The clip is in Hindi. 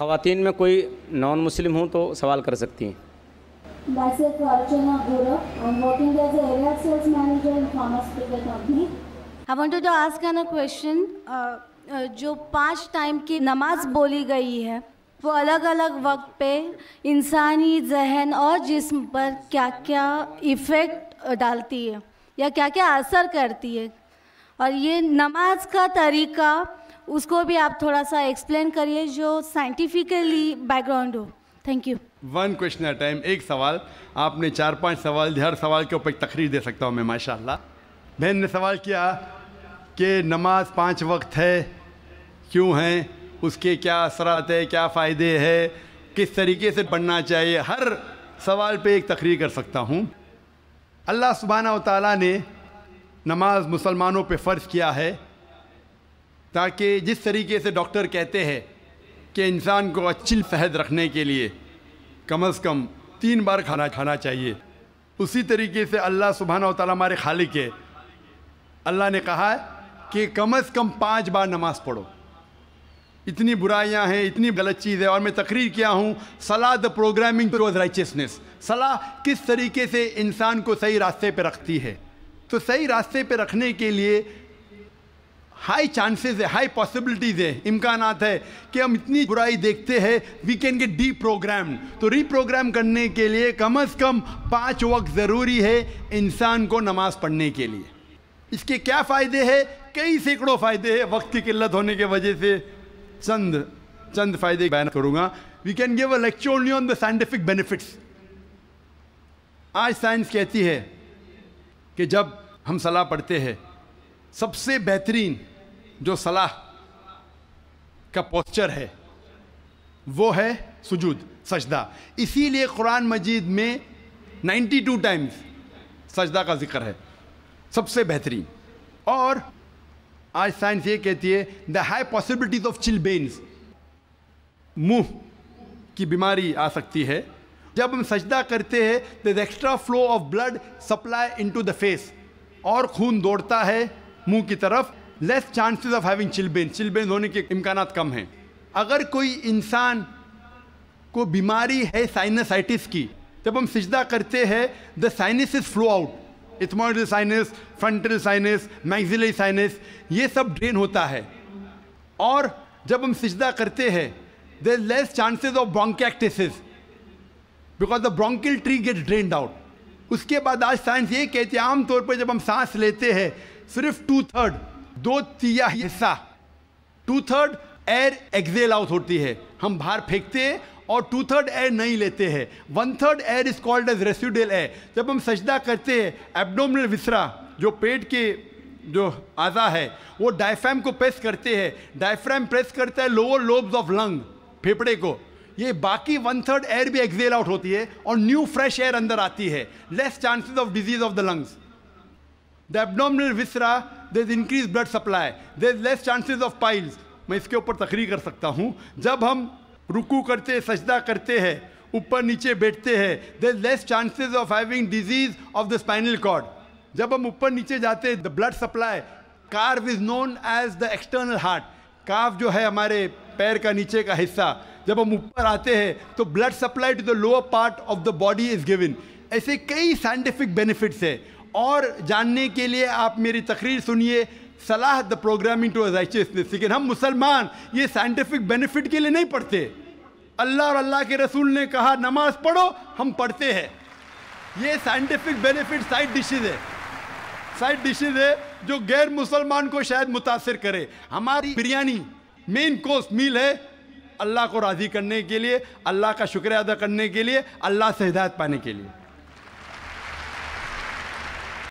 ख़वान में कोई नॉन मुस्लिम हो तो सवाल कर सकती हैं तो Myself I to uh, uh, जो पांच टाइम की नमाज बोली गई है वो अलग अलग वक्त पे इंसानी जहन और जिस्म पर क्या क्या इफ़ेक्ट डालती है या क्या क्या असर करती है और ये नमाज का तरीका उसको भी आप थोड़ा सा एक्सप्लेन करिए जो साइंटिफिकली बैकग्राउंड हो thank you one question at time एक सवाल आपने चार पांच सवाल हर सवाल के ऊपर तकरीर दे सकता हूँ मैं माशाल्लाह बहन ने सवाल किया कि नमाज पांच वक्त है क्यों है उसके क्या असरात है क्या फ़ायदे है किस तरीके से पढ़ना चाहिए हर सवाल पे एक तकरीर कर सकता हूँ अल्लाह सुबहाना तमाज़ ने नमाज मुसलमानों पर फ़र्ज़ किया है ताकि जिस तरीके से डॉक्टर कहते हैं कि इंसान को अच्छी सेहत रखने के लिए कम अज़ कम तीन बार खाना खाना चाहिए उसी तरीके से अल्लाह सुबहाना तला हमारे खालिक है अल्लाह ने कहा कि कम अज़ कम पाँच बार नमाज़ पढ़ो इतनी बुराइयां हैं इतनी गलत चीज़ है और मैं तकरीर किया हूँ सलाह द प्रोग्रामिंग टू राइचियसनेस सलाह किस तरीके से इंसान को सही रास्ते पर रखती है तो सही रास्ते पर रखने के लिए हाई चांसेस है हाई पॉसिबिलिटीज़ है इम्कान है कि हम इतनी बुराई देखते हैं we can get the program to reprogram करने के लिए कम अज़ कम पाँच वक्त ज़रूरी है इंसान को नमाज पढ़ने के लिए इसके क्या फ़ायदे हैं कई सैकड़ों फ़ायदे हैं वक्त की किल्लत होने के वजह से चंद चंद फ़ायदे बयान करूँगा we can give a lecture only on the scientific benefits आज साइंस कहती है कि जब हम सलाह पढ़ते हैं सबसे बेहतरीन जो सलाह का पोस्चर है वो है सुजूद सजदा इसीलिए कुरान मजीद में 92 टाइम्स सजदा का जिक्र है सबसे बेहतरीन और आज साइंस ये कहती है द हाई पॉसिबिलिटीज ऑफ बेन्स मुंह की बीमारी आ सकती है जब हम सजदा करते हैं the extra flow of blood supply into the face और खून दौड़ता है मुंह की तरफ less chances of having children children होने के इम्कान कम हैं अगर कोई इंसान को बीमारी है साइनसाइटिस की जब हम सजदा करते हैं the sinus is flow out ethmoidal sinus frontal sinus maxillary sinus ये सब ड्रेन होता है और जब हम सजदा करते हैं there less chances of bronchiectasis because the bronchial tree get drain out उसके बाद आज साइंस ये कहते हैं आमतौर पर जब हम सांस लेते हैं सिर्फ टू थर्ड दो तिया हिस्सा two third air exhale out होती है हम बाहर फेंकते हैं और टू थर्ड एयर नहीं लेते हैं one third air is called as residual air जब हम सजदा करते हैं एबडोमिनल विसरा जो पेट के जो आज़ा है वो डायफ्राम को प्रेस करते हैं डायफ्राम प्रेस करता है लोअर लोब्स ऑफ लंग फेफड़े को ये बाकी वन थर्ड एयर भी एक्सेल आउट होती है और न्यू फ्रेश एयर अंदर आती है less chances of disease of the lungs the abdominal viscera there is increase blood supply there is less chances of piles मैं इसके ऊपर तकरीर कर सकता हूँ जब हम रुकू करते सजदा करते हैं ऊपर नीचे बैठते हैं there less chances of having disease of the spinal cord जब हम ऊपर नीचे जाते हैं the blood supply calf is known as the external heart calf जो है हमारे पैर का नीचे का हिस्सा जब हम ऊपर आते हैं तो blood supply to the lower part of the body is given ऐसे कई साइंटिफिक बेनिफिट्स है और जानने के लिए आप मेरी तकरीर सुनिए सलाह द प्रोग्रामिंग टू राइचियसनेस लेकिन हम मुसलमान ये साइंटिफिक बेनिफिट के लिए नहीं पढ़ते अल्लाह और अल्लाह के रसूल ने कहा नमाज पढ़ो हम पढ़ते हैं ये साइंटिफिक बेनिफिट साइड डिशेज है साइड डिशेज है जो गैर मुसलमान को शायद मुतासर करे हमारी बिरयानी मेन कोर्स मील है अल्लाह को राज़ी करने के लिए अल्लाह का शुक्रिया अदा करने के लिए अल्लाह से हिदायत पाने के लिए